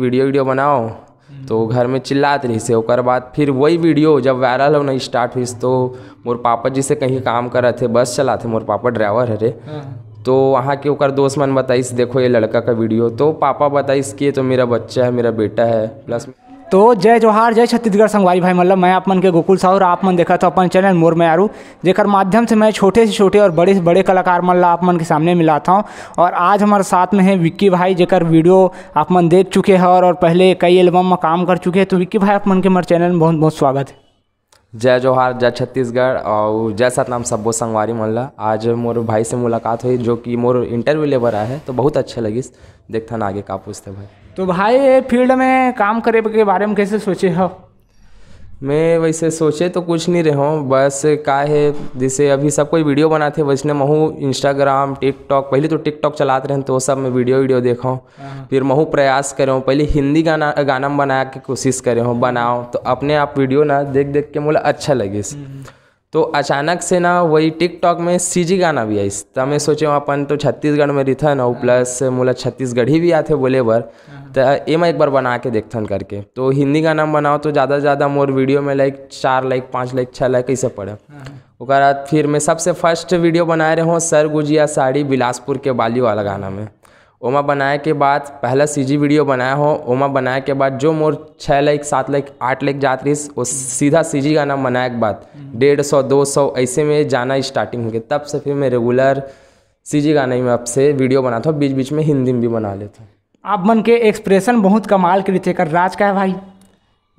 Video video बनाओ तो घर में चिल्लात रही से ओकर बाद फिर वही वीडियो जब वायरल होना स्टार्ट हुई तो मोर पापा जी से कहीं काम रहे थे बस चला थे मोर पापा ड्राइवर है रे हाँ। तो वहाँ के ओकर दोस्त मन बताइस देखो ये लड़का का वीडियो तो पापा बताइस कि तो मेरा बच्चा है मेरा बेटा है प्लस तो जय जोहार जय छत्तीसगढ़ संगवारी भाई मतलब मैं आप मन के गोकुल साहू और आप मन देखा तो अपन चैनल मोर में आरू जेकर माध्यम से मैं छोटे से छोटे और बड़े से बड़े कलाकार मन ला आप मन के सामने मिलाता हूँ और आज हमारे साथ में है विक्की भाई जेकर वीडियो आप मन देख चुके हैं और, पहले कई एल्बम में काम कर चुके हैं तो विक्की भाई आप मन के हमारे चैनल में बहुत बहुत स्वागत है जय जोहार जय छत्तीसगढ़ और जय सतनाम सब्बो संगवारी मल्ला आज मोर भाई से मुलाकात हुई जो कि मोर इंटरव्यू लेबर आया है तो बहुत अच्छा लगी देखता ना आगे का पूछते भाई तो भाई ये फील्ड में काम करे के बारे में कैसे सोचे हो मैं वैसे सोचे तो कुछ नहीं रहे हूँ बस का है जैसे अभी सब कोई वीडियो बनाते वैसे महू इंस्टाग्राम टिकटॉक पहले तो टिकटॉक चलाते रहे तो सब मैं वीडियो वीडियो देखा हूँ फिर महू प्रयास करे हूँ पहले हिंदी गाना गाना बना के कोशिश करे हूँ बनाओ तो अपने आप वीडियो ना देख देख के मुझे अच्छा लगे हम्म। तो अचानक से ना वही टिकटॉक में सीजी गाना भी आई मैं सोचे अपन तो छत्तीसगढ़ में रिथन और प्लस मोला छत्तीसगढ़ी भी आते बोले बर तो ये मैं एक बार बना के देखथन करके तो हिंदी गाना बनाओ तो ज़्यादा से ज़्यादा मोर वीडियो में लाइक चार लाइक पाँच लाइक छः लाइक कैसे पड़े उसके बाद फिर मैं सबसे फर्स्ट वीडियो बनाए रहे हूँ सर गुजिया साड़ी बिलासपुर के बाली वाला गाना में ओमा बनाए के बाद पहला सीजी वीडियो बनाया हो ओमा बनाए के बाद जो मोर छः लाइक सात लाइक आठ लाइक जात रही वो सीधा सीजी गाना बनाए के बाद डेढ़ सौ दो सौ ऐसे में जाना स्टार्टिंग हो गया तब से फिर मैं रेगुलर सीजी गाने में आपसे वीडियो बनाता हूँ बीच बीच में हिंदी में भी बना लेता हूँ आप मन के एक्सप्रेशन बहुत कमाल के लिए थे राज का है भाई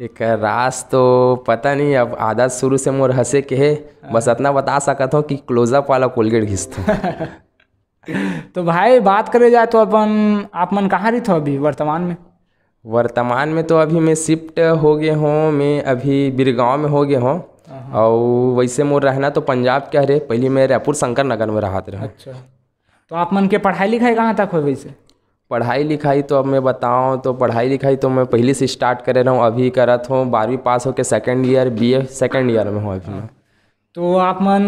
एक राज तो पता नहीं अब आधा शुरू से मोर हंसे के है बस इतना हाँ। बता सकता हूँ कि क्लोजअप वाला कोलगेट घिसता तो भाई बात करे जाए तो अपन आप मन कहाँ रही थो अभी वर्तमान में वर्तमान में तो अभी मैं शिफ्ट हो गए हूँ मैं अभी बिरगांव में हो गए हूँ हाँ। और वैसे मोर रहना तो पंजाब के रहे पहले मैं रायपुर शंकर नगर में रहा था अच्छा तो आप मन के पढ़ाई लिखाई कहाँ तक हो वैसे पढ़ाई लिखाई तो अब मैं बताऊँ तो पढ़ाई लिखाई तो मैं पहले से स्टार्ट करे रहा हूँ अभी करत हूँ बारहवीं पास होकर second year B A second year में हूँ अभी हाँ। तो आप मन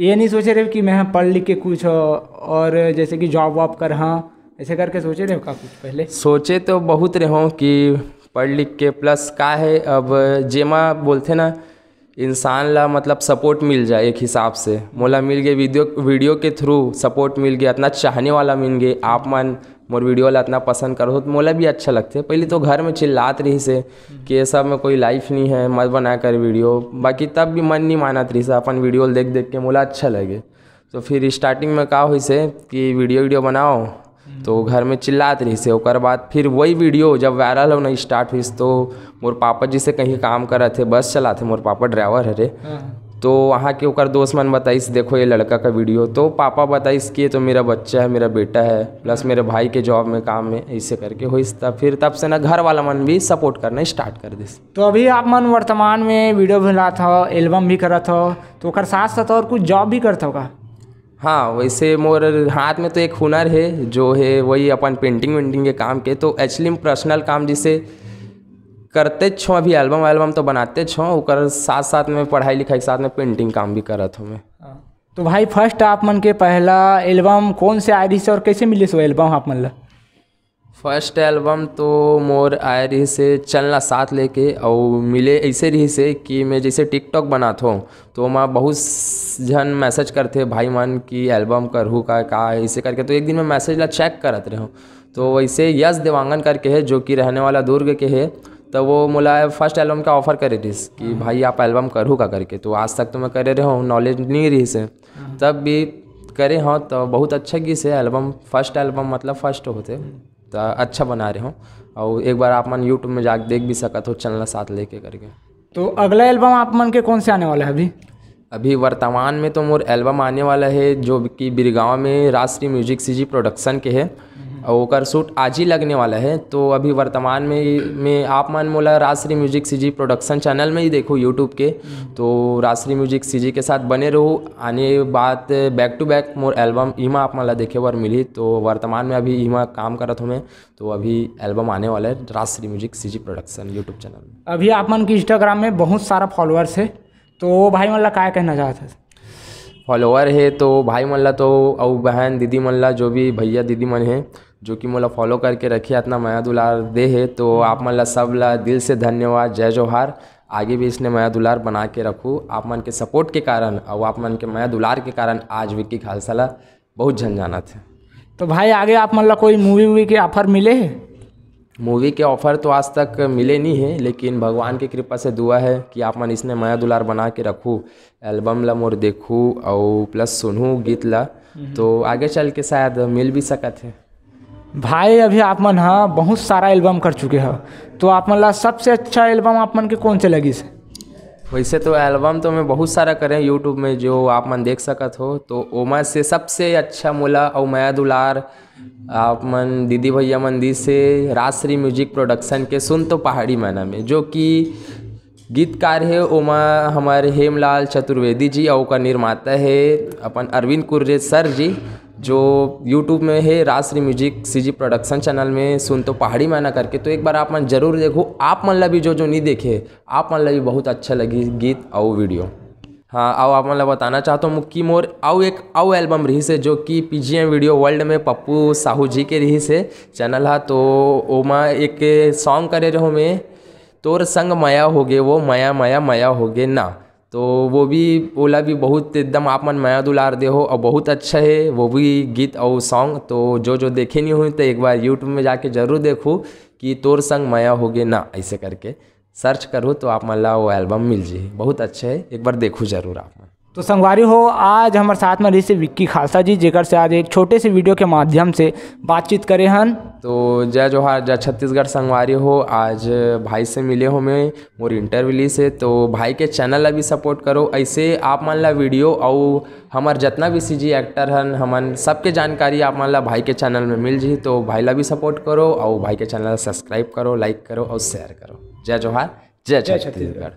ये नहीं सोच रहे कि मैं पढ़ लिख के कुछ और जैसे कि जॉब वॉब कर हाँ ऐसे करके सोचे रहे हो का कुछ पहले सोचे तो बहुत रहे हो कि पढ़ लिख के प्लस का है अब जेमा बोलते ना इंसान ला मतलब सपोर्ट मिल जाए एक हिसाब से मोला मिल गए वीडियो वीडियो के थ्रू सपोर्ट मिल गया इतना चाहने वाला मिल गए आप मन मोर वीडियो ला इतना पसंद करो तो मोला भी अच्छा लगते पहले तो घर में चिल्लात रही से कि ये सब में कोई लाइफ नहीं है मत बना कर वीडियो बाकी तब भी मन नहीं मानत रही से अपन वीडियो देख देख के मोला अच्छा लगे तो फिर स्टार्टिंग में का हुई से कि वीडियो वीडियो बनाओ तो घर में चिल्लात रही से ओकर बाद फिर वही वीडियो जब वायरल होना स्टार्ट हुई तो मोर पापा जी से कहीं काम रहे थे बस चला थे मोर पापा ड्राइवर रे हाँ। तो वहाँ के ओकर दोस्त मन बताइस देखो ये लड़का का वीडियो तो पापा बताइस कि तो मेरा बच्चा है मेरा बेटा है प्लस मेरे भाई के जॉब में काम में ऐसे करके हो तब फिर तब से ना घर वाला मन भी सपोर्ट करना स्टार्ट कर दिस तो अभी आप मन वर्तमान में वीडियो भी रहा था एल्बम भी करा था तो कर साथ साथ और कुछ जॉब भी करता होगा हाँ वैसे मोर हाथ में तो एक हुनर है जो है वही अपन पेंटिंग वेंटिंग के काम के तो एक्चुअली पर्सनल काम जिसे करते छो अभी एल्बम एल्बम तो बनाते छो ओकर साथ साथ में पढ़ाई लिखाई के साथ में पेंटिंग काम भी करत हूँ मैं हाँ। तो भाई फर्स्ट आप मन के पहला एल्बम कौन से आई से और कैसे मिले सो एल्बम आप मन ला फर्स्ट एल्बम तो मोर आय रही से चलना साथ लेके और मिले ऐसे रही से कि मैं जैसे टिकटॉक बनात हूँ तो मैं बहुत जन मैसेज करते भाई मन कि एल्बम करूँ का का ऐसे करके तो एक दिन मैं मैसेज ला चेक करते रहूँ तो वैसे यश देवांगन करके है जो कि रहने वाला दुर्ग के है तो वो मुला फर्स्ट एल्बम का ऑफर करे रही कि हाँ। भाई आप एल्बम करूँ का करके तो आज तक तो मैं करे रहा हूँ नॉलेज नहीं रही से तब हाँ। भी करे हाँ तो बहुत अच्छा गीत है एल्बम फर्स्ट एल्बम मतलब फर्स्ट होते हाँ। तो अच्छा बना रहे हूँ और एक बार आप मन यूट्यूब में जाके देख भी सकते हो चैनल साथ लेके करके तो अगला एल्बम आप मन के कौन से आने वाला है अभी अभी वर्तमान में तो मोर एल्बम आने वाला है जो कि बिरगांव में राष्ट्रीय म्यूजिक सीजी प्रोडक्शन के है और शूट आज ही लगने वाला है तो अभी वर्तमान में में आप मन मोला Rajshree music CG production channel में ही देखो यूट्यूब के तो राश्री म्यूजिक सीजी के साथ बने रहो आने बात बैक टू बैक मोर एल्बम इमा आप मला देखे और मिली तो वर्तमान में अभी इमा काम कर रहा हूँ मैं तो अभी एल्बम आने वाला है Rajshree music C production YouTube channel में अभी आप मन के इंस्टाग्राम में बहुत सारा फॉलोअर्स है तो भाई मल्ला क्या कहना चाहते हैं फॉलोअर है तो भाई मल्ला तो और बहन दीदी मल्ला जो भी भैया दीदी मन है जो कि मोला फॉलो करके रखे अपना माया दुलार दे है तो आप मन ला सब ला दिल से धन्यवाद जय जोहार आगे भी इसने माया दुलार बना के रखूँ आप मन के सपोर्ट के कारण और आप मन के माया दुलार के कारण आज विक्की खालसा ला बहुत झन जाना थे तो भाई आगे आप मन ला कोई मूवी वूवी के ऑफर मिले है मूवी के ऑफ़र तो आज तक मिले नहीं है लेकिन भगवान की कृपा से दुआ है कि आप मन इसने माया दुलार बना के रखूँ एल्बम ला मोर देखूँ और प्लस सुनूँ गीत ला हम्म। तो आगे चल के शायद मिल भी सकते हैं भाई अभी आप मन हाँ बहुत सारा एल्बम कर चुके हो तो आप मन ला सबसे अच्छा एल्बम आप मन के कौन से लगी से वैसे तो एल्बम तो मैं बहुत सारा करें यूट्यूब में जो आप मन देख सकत हो तो ओमा से सबसे अच्छा मोला और मैया दुलार आप मन दीदी भैया मन दी से राजश्री म्यूजिक प्रोडक्शन के सुन तो पहाड़ी मैना में जो कि गीतकार है ओमा हमारे हेमलाल चतुर्वेदी जी और का निर्माता है अपन अरविंद कुर्रे सर जी जो यूट्यूब में है Rajshree music C G production channel में सुन तो पहाड़ी माना करके तो एक बार आप मन जरूर देखो आप मन ला भी जो जो नहीं देखे आप मन ला भी बहुत अच्छा लगी गीत और वीडियो हाँ आओ आप मतलब बताना चाहता हूँ कि मोर आओ एक आओ एल्बम रही से जो कि P G M video world में पप्पू साहू जी के रही से चैनल है हाँ, तो वो माँ एक सॉन्ग करे रहो मैं तोर संग माया हो गए वो माया माया माया हो गए ना तो वो भी ओला भी बहुत एकदम आप मन माया दुलार दे हो और बहुत अच्छा है वो भी गीत और सॉन्ग तो जो जो देखे नहीं हुई तो एक बार यूट्यूब में जाके जरूर देखो कि तोर संग माया होगे ना ऐसे करके सर्च करो तो आप मन ला वो एल्बम मिल जाए बहुत अच्छा है एक बार देखो ज़रूर आप मन तो संगवारी हो आज हमारे साथ में रही से विक्की खालसा जी जेकर से आज एक छोटे से वीडियो के माध्यम से बातचीत करे हन तो जय जोहार जय छत्तीसगढ़ संगवारी हो आज भाई से मिले हो मैं मोर इंटरव्यू से तो भाई के चैनल ला भी सपोर्ट करो ऐसे आप मान ला वीडियो और हमार जितना भी सी जी एक्टर हन हमन सबके जानकारी आप मान ला भाई के चैनल में मिल जी तो भाई ला भी सपोर्ट करो और भाई के चैनल सब्सक्राइब करो लाइक करो और शेयर करो जय जोहार जय जय छत्तीसगढ़